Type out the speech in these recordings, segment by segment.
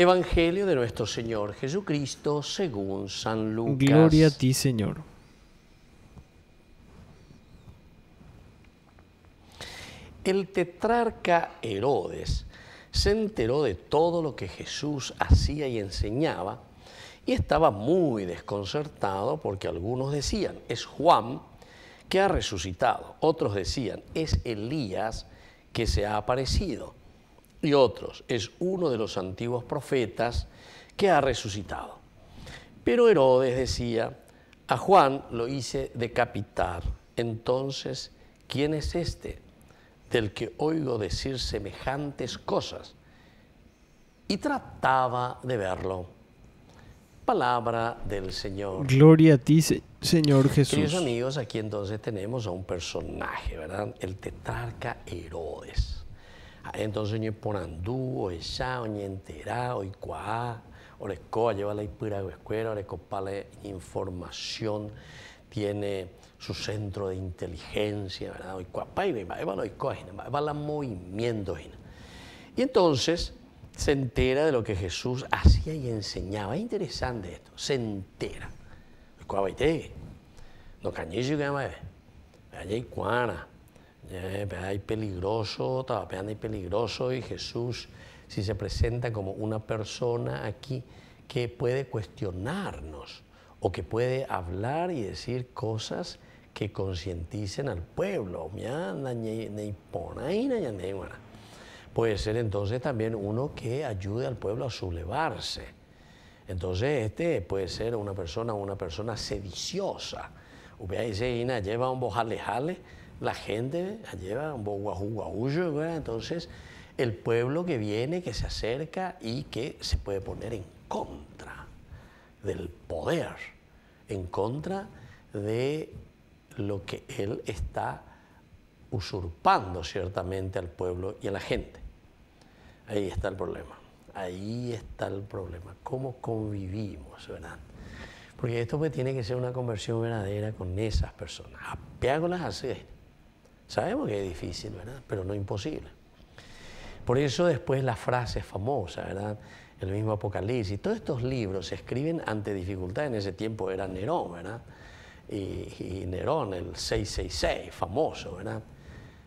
Evangelio de nuestro Señor Jesucristo según San Lucas. Gloria a ti, Señor. El tetrarca Herodes se enteró de todo lo que Jesús hacía y enseñaba y estaba muy desconcertado porque algunos decían, es Juan que ha resucitado, otros decían, es Elías que se ha aparecido y otros. Es uno de los antiguos profetas que ha resucitado. Pero Herodes decía, a Juan lo hice decapitar. Entonces, ¿quién es este del que oigo decir semejantes cosas? Y trataba de verlo. Palabra del Señor. Gloria a ti, Señor Jesús. Queridos amigos, aquí entonces tenemos a un personaje, ¿verdad? El tetrarca Herodes entonces ñe ponandú, o esa, o ñe enterá, o icuá, o escoa, lleva la hipira de escuela, información, tiene su centro de inteligencia, ¿verdad? O icuapá, y va la icoa, va la movimiento, Y entonces se entera de lo que Jesús hacía y enseñaba. Es interesante esto, se entera. Icuá, va y te, no yo que ver, allá icuana, eh, hay peligroso, hay peligroso y Jesús, si se presenta como una persona aquí que puede cuestionarnos o que puede hablar y decir cosas que concienticen al pueblo. Puede ser entonces también uno que ayude al pueblo a sublevarse. Entonces este puede ser una persona, una persona sediciosa. Ubea dice, lleva un bojalejale la gente lleva un boguajú entonces el pueblo que viene, que se acerca y que se puede poner en contra del poder, en contra de lo que él está usurpando ciertamente al pueblo y a la gente. Ahí está el problema, ahí está el problema, cómo convivimos, ¿verdad? Porque esto pues tiene que ser una conversión verdadera con esas personas. Apeágolas a hacer Sabemos que es difícil, ¿verdad? Pero no imposible. Por eso después la frase famosa, ¿verdad? El mismo Apocalipsis. Todos estos libros se escriben ante dificultad. En ese tiempo era Nerón, ¿verdad? Y, Nerón, el 666, famoso, ¿verdad?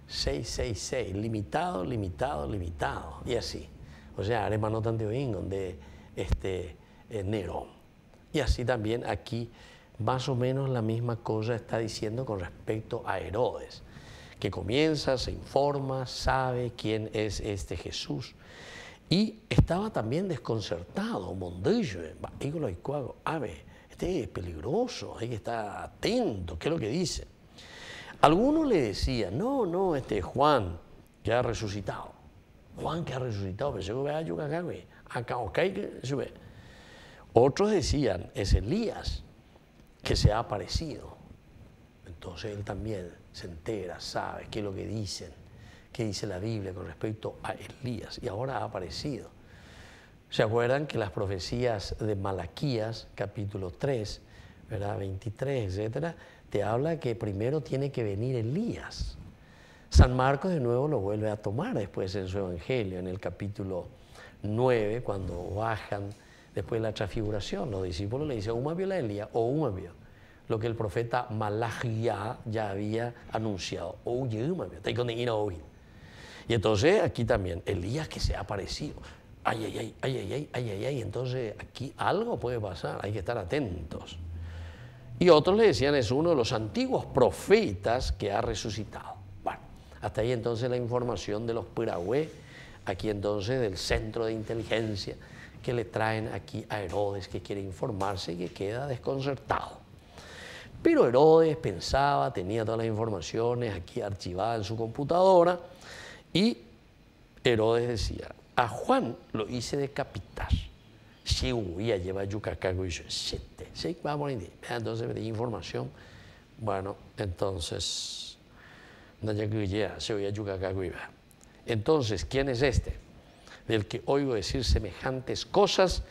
666, limitado, limitado, limitado. Y así. O sea, no Tanteo de este, eh, Nerón. Y así también aquí, más o menos la misma cosa está diciendo con respecto a Herodes que comienza, se informa, sabe quién es este Jesús. Y estaba también desconcertado, Mondillo, ave, este es peligroso, hay que estar atento, ¿qué es lo que dice? Algunos le decían, no, no, este Juan, que ha resucitado. Juan que ha resucitado, acá, acá, ok, sube. Otros decían, es Elías que se ha aparecido. Entonces él también se entera, sabe qué es lo que dicen, qué dice la Biblia con respecto a Elías. Y ahora ha aparecido. ¿Se acuerdan que las profecías de Malaquías, capítulo 3, ¿verdad? 23, etcétera, te habla que primero tiene que venir Elías. San Marcos de nuevo lo vuelve a tomar después en su Evangelio, en el capítulo 9, cuando bajan después de la transfiguración. Los discípulos le dicen, Uma vio Elías o Uma vio lo que el profeta Malajía ya había anunciado. Oh, y entonces aquí también, Elías que se ha aparecido. Ay, ay, ay, ay, ay, ay, ay, ay, Entonces aquí algo puede pasar, hay que estar atentos. Y otros le decían, es uno de los antiguos profetas que ha resucitado. Bueno, hasta ahí entonces la información de los piragüe, aquí entonces del centro de inteligencia, que le traen aquí a Herodes, que quiere informarse y que queda desconcertado. Pero Herodes pensaba, tenía todas las informaciones aquí archivadas en su computadora y Herodes decía, a Juan lo hice decapitar. Si huía, lleva a y yo, siete, vamos a Entonces me di información. Bueno, entonces, se Entonces, ¿quién es este? Del que oigo decir semejantes cosas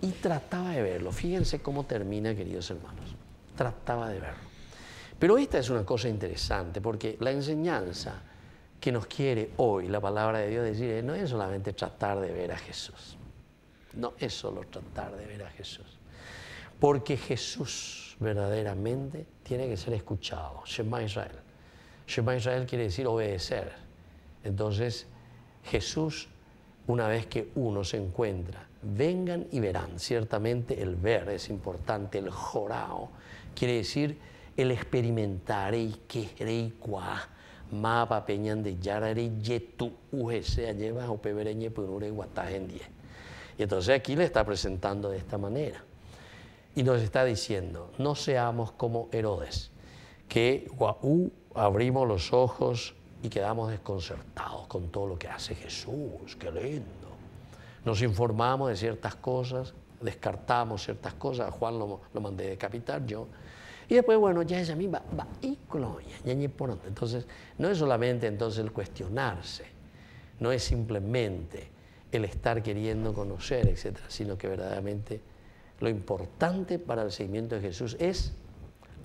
y trataba de verlo. Fíjense cómo termina, queridos hermanos trataba de verlo. Pero esta es una cosa interesante, porque la enseñanza que nos quiere hoy la palabra de Dios decir eh, no es solamente tratar de ver a Jesús, no es solo tratar de ver a Jesús, porque Jesús verdaderamente tiene que ser escuchado, Shema Israel. Shema Israel quiere decir obedecer. Entonces, Jesús, una vez que uno se encuentra vengan y verán. Ciertamente el ver es importante, el jorao quiere decir el experimentarei que rei cuá. Mapa peñan de yarare yetu ujese lleva o pebereñe punure en Y entonces aquí le está presentando de esta manera. Y nos está diciendo, no seamos como Herodes, que guau abrimos los ojos y quedamos desconcertados con todo lo que hace Jesús, qué lindo nos informamos de ciertas cosas, descartamos ciertas cosas, Juan lo, lo mandé decapitar yo. Y después, bueno, ya ella misma va y Entonces, no es solamente entonces el cuestionarse, no es simplemente el estar queriendo conocer, etcétera, sino que verdaderamente lo importante para el seguimiento de Jesús es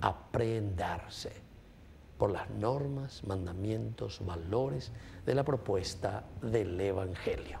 aprendarse por las normas, mandamientos, valores de la propuesta del Evangelio.